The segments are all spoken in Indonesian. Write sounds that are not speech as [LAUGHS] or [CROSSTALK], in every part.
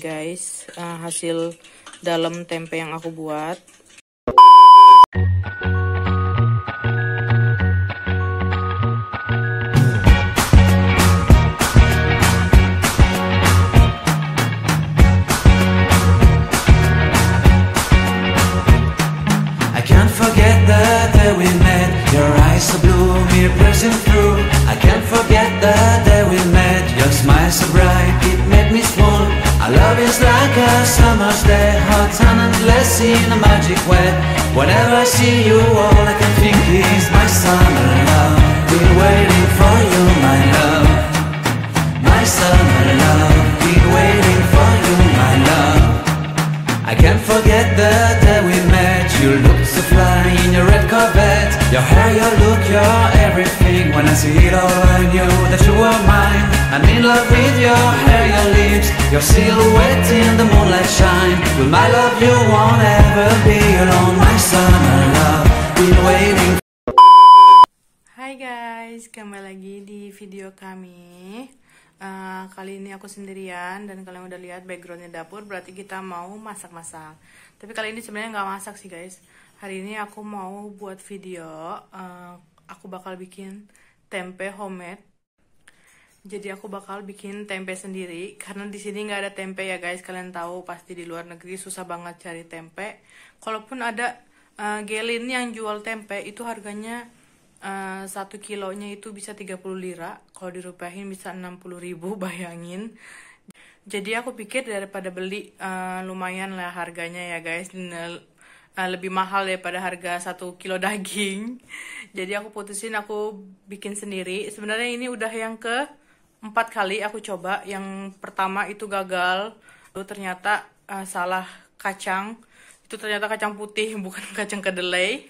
guys uh, hasil dalam tempe yang aku buat a summer's day Hot and endless in a magic way Whenever I see you all I can think is my summer love We're waiting for you my love I can't forget the day we met You looked so fly in your red Corvette Your hair, your look, your everything When I see it all I knew that you were mine I'm in love with your hair, your lips Your silhouette in the moonlight shine With my love you won't ever be alone My summer love, been waiting Hi guys, kembali lagi di video kami Eh, kali ini aku sendirian dan kalian udah lihat backgroundnya dapur berarti kita mau masak-masak tapi kali ini sebenarnya nggak masak sih guys hari ini aku mau buat video uh, aku bakal bikin tempe homemade jadi aku bakal bikin tempe sendiri karena di sini nggak ada tempe ya guys kalian tahu pasti di luar negeri susah banget cari tempe kalaupun ada uh, gelin yang jual tempe itu harganya Eh, satu kilonya itu bisa 30 lira kalau dirupiahin bisa 60 ribu [LAUGHS] bayangin jadi aku pikir daripada beli uh, lumayan lah harganya ya guys eh, lebih mahal daripada harga satu kilo [LAUGHS] daging jadi aku putusin aku bikin sendiri sebenarnya ini udah yang ke empat kali aku coba yang pertama itu gagal lalu ternyata uh, salah kacang itu ternyata kacang putih [LAUGHS] bukan kacang kedelai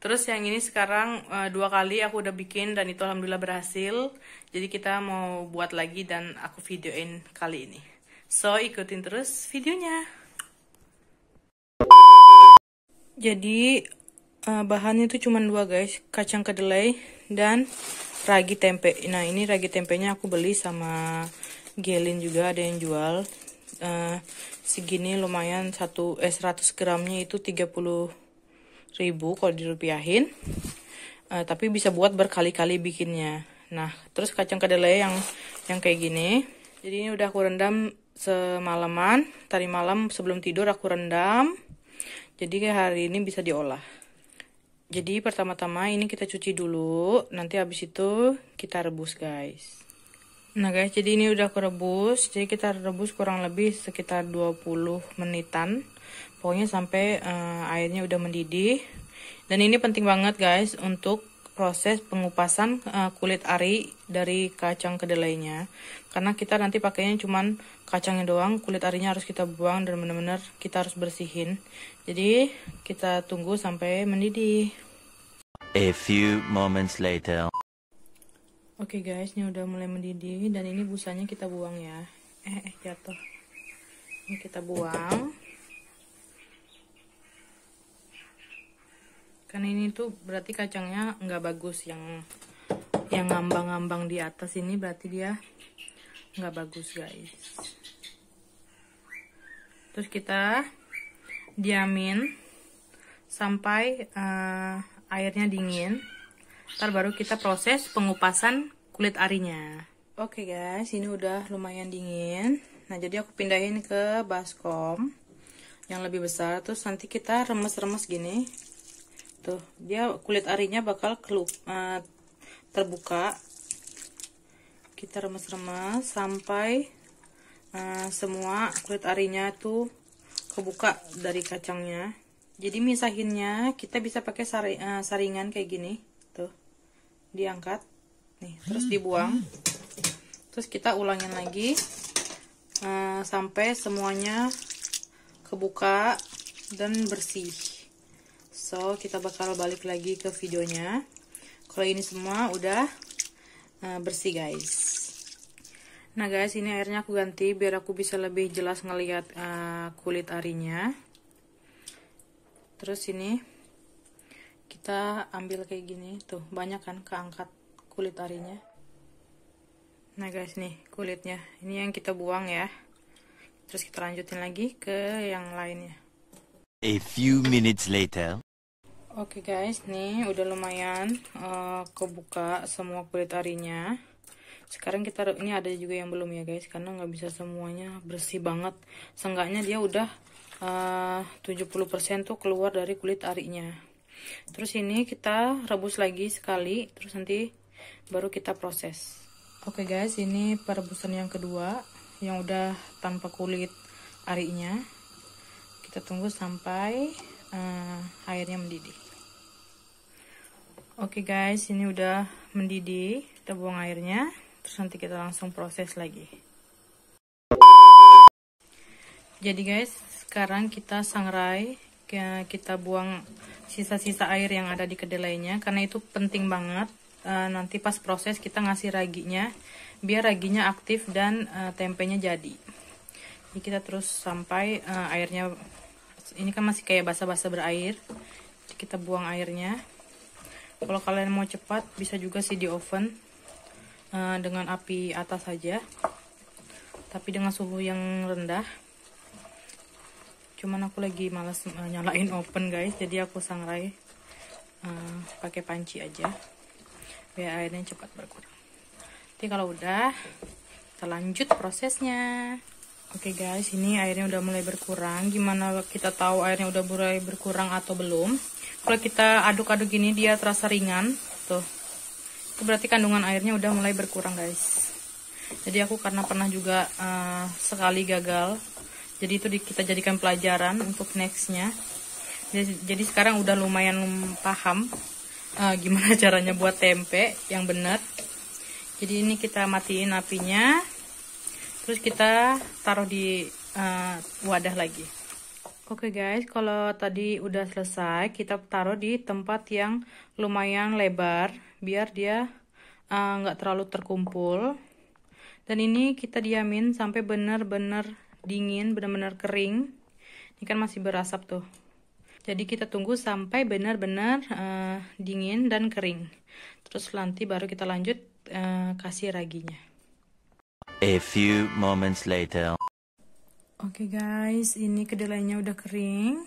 Terus yang ini sekarang uh, dua kali aku udah bikin dan itu alhamdulillah berhasil. Jadi kita mau buat lagi dan aku videoin kali ini. So ikutin terus videonya. Jadi uh, bahannya itu cuma dua guys, kacang kedelai dan ragi tempe. Nah ini ragi tempenya aku beli sama Gelin juga ada yang jual. Uh, segini lumayan satu eh 100 gramnya itu 30 ribu kalau dirupiahin uh, tapi bisa buat berkali-kali bikinnya nah terus kacang kedelai yang yang kayak gini jadi ini udah aku rendam semalaman tadi malam sebelum tidur aku rendam jadi hari ini bisa diolah jadi pertama-tama ini kita cuci dulu nanti habis itu kita rebus guys Nah guys, jadi ini udah aku rebus. Jadi kita rebus kurang lebih sekitar 20 menitan pokoknya sampai uh, airnya udah mendidih dan ini penting banget guys untuk proses pengupasan uh, kulit ari dari kacang kedelainya karena kita nanti pakainya cuman kacangnya doang kulit arinya harus kita buang dan bener-bener kita harus bersihin jadi kita tunggu sampai mendidih a few moments later oke okay guys ini udah mulai mendidih dan ini busanya kita buang ya eh, eh jatuh ini kita buang kan ini tuh berarti kacangnya nggak bagus yang yang ngambang-ngambang di atas ini berarti dia nggak bagus guys terus kita diamin sampai uh, airnya dingin ntar baru kita proses pengupasan kulit arinya oke okay guys ini udah lumayan dingin nah jadi aku pindahin ke baskom yang lebih besar terus nanti kita remes-remes gini tuh gitu. dia kulit arinya bakal kelup uh, eh, terbuka kita remas-remas sampai uh, semua kulit arinya tuh kebuka dari kacangnya jadi misahinnya kita bisa pakai sari, uh, saringan kayak gini tuh diangkat nih terus hmm, dibuang hmm. terus kita ulangin lagi uh, sampai semuanya kebuka dan bersih so kita bakal balik lagi ke videonya kalau ini semua udah uh, bersih guys nah guys ini airnya aku ganti biar aku bisa lebih jelas ngeliat uh, kulit arinya terus ini kita ambil kayak gini tuh banyak kan keangkat kulit arinya nah guys nih kulitnya ini yang kita buang ya terus kita lanjutin lagi ke yang lainnya a few minutes later Oke okay guys, nih udah lumayan uh, kebuka semua kulit arinya. Sekarang kita ini ada juga yang belum ya guys, karena nggak bisa semuanya bersih banget. Senggaknya dia udah eh, uh, 70% tuh keluar dari kulit arinya. Terus ini kita rebus lagi sekali, terus nanti baru kita proses. Oke okay guys, ini perebusan yang kedua yang udah tanpa kulit arinya. Kita tunggu sampai uh, airnya mendidih oke okay guys ini udah mendidih kita buang airnya terus nanti kita langsung proses lagi jadi guys sekarang kita sangrai kita buang sisa-sisa air yang ada di kedelainya karena itu penting banget uh, nanti pas proses kita ngasih raginya biar raginya aktif dan uh, tempenya jadi jadi kita terus sampai uh, airnya ini kan masih kayak basah-basah berair kita buang airnya kalau kalian mau cepat bisa juga sih di oven uh, dengan api atas saja tapi dengan suhu yang rendah cuman aku lagi malas uh, eh, nyalain [LAUGHS] oven guys jadi aku sangrai uh, pakai panci aja biar airnya cepat berkurang jadi kalau udah kita lanjut prosesnya Oke okay guys, ini airnya udah mulai berkurang. Gimana kita tahu airnya udah mulai berkurang atau belum? Kalau kita aduk-aduk gini dia terasa ringan, tuh. Itu berarti kandungan airnya udah mulai berkurang guys. Jadi aku karena pernah juga uh, sekali gagal, jadi itu di, kita jadikan pelajaran untuk nextnya. Jadi, jadi sekarang udah lumayan paham uh, gimana [LAUGHS] caranya buat tempe yang benar. Jadi ini kita matiin apinya terus kita taruh di uh, wadah lagi oke okay guys kalau tadi udah selesai kita taruh di tempat yang lumayan lebar biar dia eh, nggak uh, terlalu terkumpul dan ini kita diamin sampai benar-benar dingin benar-benar kering ini kan masih berasap tuh jadi kita tunggu sampai benar-benar uh, dingin dan kering terus nanti baru kita lanjut uh, kasih raginya A few moments later. Oke okay guys, ini kedelainya udah kering,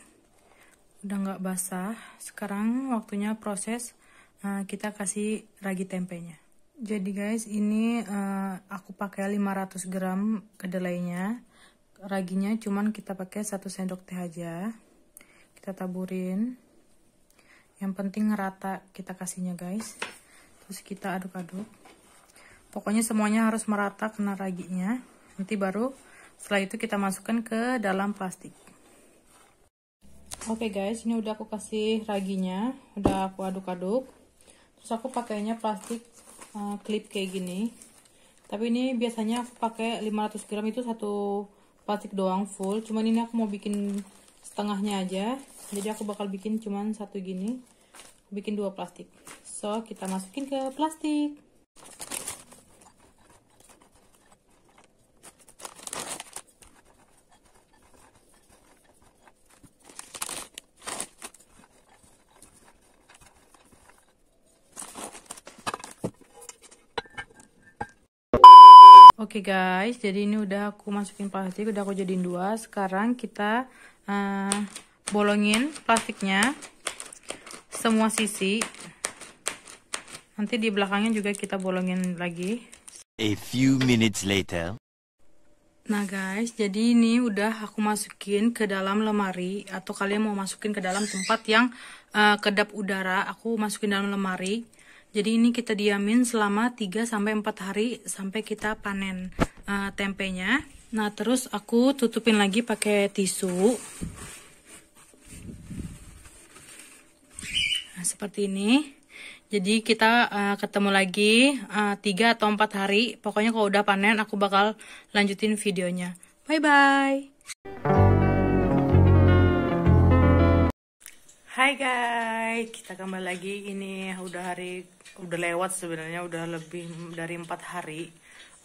udah nggak basah. Sekarang waktunya proses eh, kita kasih ragi tempenya. Jadi guys, ini eh, aku pakai 500 gram kedelainya. Raginya cuman kita pakai satu sendok teh aja. Kita taburin. Yang penting rata kita kasihnya guys. Terus kita aduk-aduk pokoknya semuanya harus merata kena raginya nanti baru setelah itu kita masukkan ke dalam plastik oke okay guys ini udah aku kasih raginya udah aku aduk-aduk terus aku pakainya plastik uh, kayak gini tapi ini biasanya aku pakai 500 gram itu satu plastik doang full cuman ini aku mau bikin setengahnya aja jadi aku bakal bikin cuman satu gini bikin dua plastik so kita masukin ke plastik Oke okay guys, jadi ini udah aku masukin plastik, udah aku jadiin dua. Sekarang kita uh, bolongin plastiknya semua sisi. Nanti di belakangnya juga kita bolongin lagi. A few minutes later. Nah guys, jadi ini udah aku masukin ke dalam lemari atau kalian mau masukin ke dalam tempat yang uh, kedap udara. Aku masukin dalam lemari. Jadi ini kita diamin selama 3 sampai 4 hari sampai kita panen uh, tempenya. Nah, terus aku tutupin lagi pakai tisu. Nah, seperti ini. Jadi kita uh, ketemu lagi uh, eh, 3 atau 4 hari. Pokoknya kalau udah panen aku bakal lanjutin videonya. Bye bye. Hai guys, kita kembali lagi. Ini udah hari udah lewat sebenarnya udah lebih dari empat hari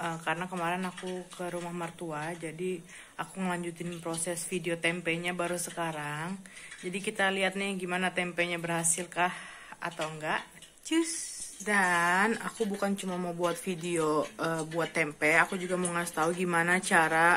uh, karena kemarin aku ke rumah mertua jadi aku ngelanjutin proses video tempenya baru sekarang. Jadi kita lihat nih gimana tempenya berhasil kah atau enggak. Cus. Dan aku bukan cuma mau buat video uh, buat tempe, aku juga mau ngasih tahu gimana cara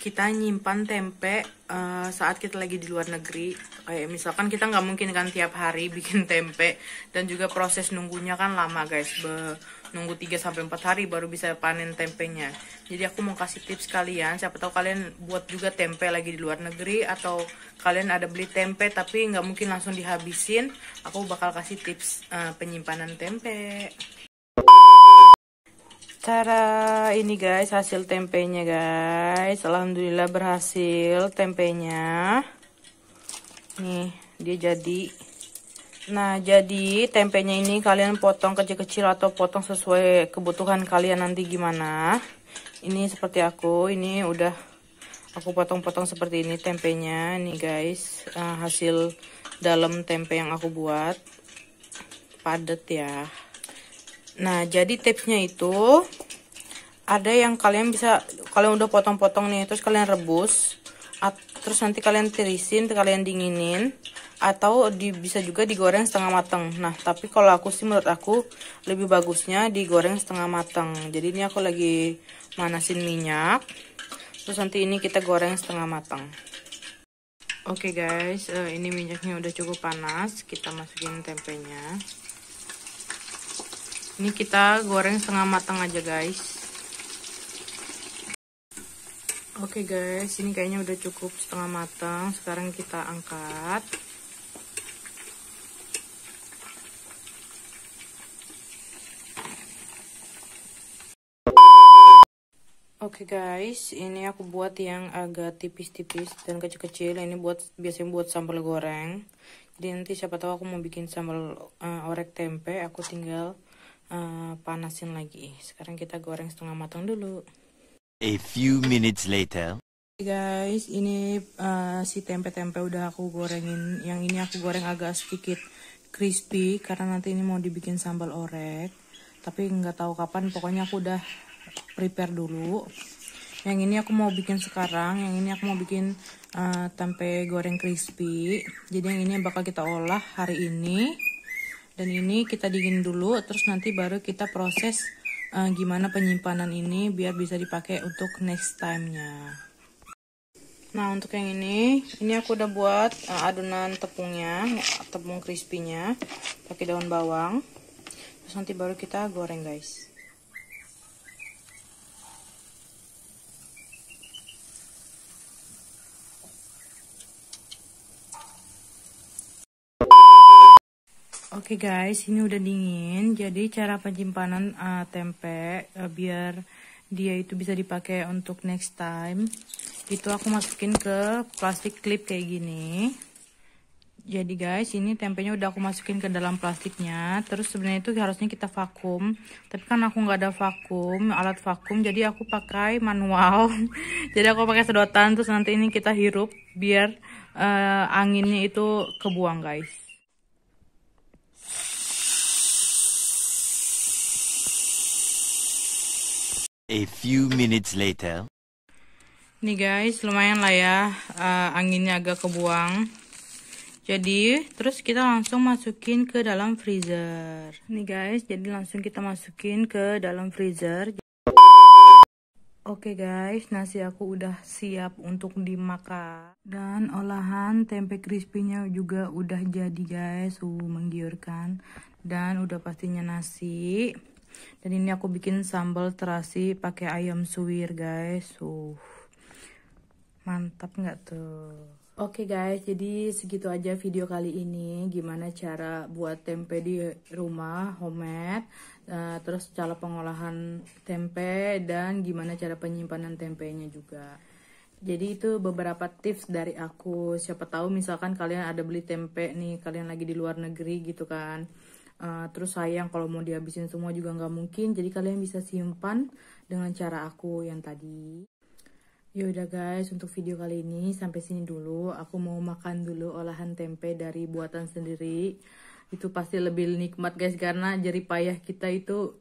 kita nyimpan tempe uh, saat kita lagi di luar negeri kayak misalkan kita nggak mungkin kan tiap hari bikin [LAUGHS] tempe dan juga proses nunggunya kan lama guys Be nunggu 3 sampai 4 hari baru bisa panen tempenya. Jadi aku mau kasih tips kalian, siapa tahu kalian buat juga tempe lagi di luar negeri atau kalian ada beli tempe tapi nggak mungkin langsung dihabisin, aku bakal kasih tips uh, penyimpanan tempe. Cara ini guys hasil tempenya guys. Alhamdulillah berhasil tempenya. Nih, dia jadi. Nah, jadi tempenya ini kalian potong kecil-kecil atau potong sesuai kebutuhan kalian nanti gimana. Ini seperti aku, ini udah aku potong-potong seperti ini tempenya. Nih guys, eh, hasil dalam tempe yang aku buat. Padet ya. Nah, jadi tipsnya itu ada yang kalian bisa kalian udah potong-potong nih, terus kalian rebus, at, terus nanti kalian tirisin, kalian dinginin, atau di, bisa juga digoreng setengah matang. Nah, tapi kalau aku sih menurut aku lebih bagusnya digoreng setengah matang. Jadi ini aku lagi manasin minyak, terus nanti ini kita goreng setengah matang. Oke okay guys, eh, ini minyaknya udah cukup panas, kita masukin tempenya ini kita goreng setengah matang aja guys oke guys ini kayaknya udah cukup setengah matang sekarang kita angkat Oke okay guys, ini aku buat yang agak tipis-tipis dan kecil-kecil. Ini buat biasanya buat sambal goreng. Jadi nanti siapa tahu aku mau bikin sambal uh, orek tempe, aku tinggal Eh, panasin lagi. Sekarang kita goreng setengah matang dulu. A few minutes later. Hey guys, ini uh, si tempe-tempe udah aku gorengin. Yang ini aku goreng agak sedikit crispy karena nanti ini mau dibikin sambal orek. Tapi nggak tahu kapan. Pokoknya aku udah prepare dulu. Yang ini aku mau bikin sekarang. Yang ini aku mau bikin uh, tempe goreng crispy. Jadi yang ini bakal kita olah hari ini dan ini kita dingin dulu terus nanti baru kita proses uh, gimana penyimpanan ini biar bisa dipakai untuk next time-nya nah untuk yang ini ini aku udah buat uh, adonan tepungnya tepung crispy-nya pakai daun bawang terus nanti baru kita goreng guys Oke okay guys, ini udah dingin. Jadi cara penyimpanan uh, tempe uh, biar dia itu bisa dipakai untuk next time. Itu aku masukin ke plastik clip kayak gini. Jadi guys, ini tempenya udah aku masukin ke dalam plastiknya. Terus sebenarnya itu harusnya kita vakum. Tapi kan aku nggak ada vakum, alat vakum. Jadi aku pakai manual. [LAUGHS] jadi aku pakai sedotan. Terus nanti ini kita hirup biar uh, anginnya itu kebuang guys. A few minutes later. Nih guys, lumayan lah ya uh, anginnya agak kebuang. Jadi, terus kita langsung masukin ke dalam freezer. Nih guys, jadi langsung kita masukin ke dalam freezer. Oke okay guys, nasi aku udah siap untuk dimakan. Dan olahan tempe crispy-nya juga udah jadi guys. Uh, menggiurkan. Dan udah pastinya nasi dan ini aku bikin sambal terasi pakai ayam suwir guys uh mantap nggak tuh Oke okay guys, jadi segitu aja video kali ini. Gimana cara buat tempe di rumah, homemade. Uh, terus cara pengolahan tempe dan gimana cara penyimpanan tempenya juga. Jadi itu beberapa tips dari aku. Siapa tahu misalkan kalian ada beli tempe nih, kalian lagi di luar negeri gitu kan. Eh, terus sayang kalau mau dihabisin semua juga nggak mungkin. Jadi kalian bisa simpan dengan cara aku yang tadi. Yaudah guys, untuk video kali ini sampai sini dulu. Aku mau makan dulu olahan tempe dari buatan sendiri. Itu pasti lebih nikmat guys karena jari payah kita itu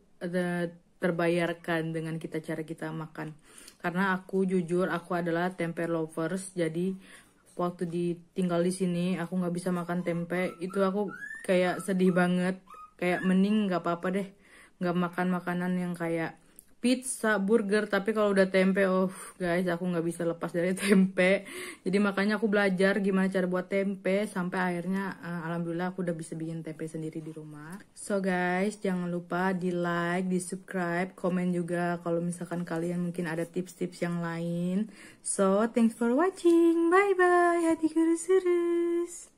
terbayarkan dengan kita cara kita makan. Karena aku jujur aku adalah tempe lovers. Jadi waktu ditinggal di sini aku nggak bisa makan tempe itu aku kayak sedih banget kayak mending nggak apa-apa deh nggak makan makanan yang kayak pizza, burger, tapi kalau udah tempe, oh guys, aku nggak bisa lepas dari [LAUGHS] tempe. Jadi makanya aku belajar gimana cara buat tempe sampai akhirnya uh, alhamdulillah aku udah bisa bikin tempe sendiri di rumah. So guys, jangan lupa di like, di subscribe, komen juga kalau misalkan kalian mungkin ada tips-tips yang lain. So thanks for watching, bye bye, hati kurus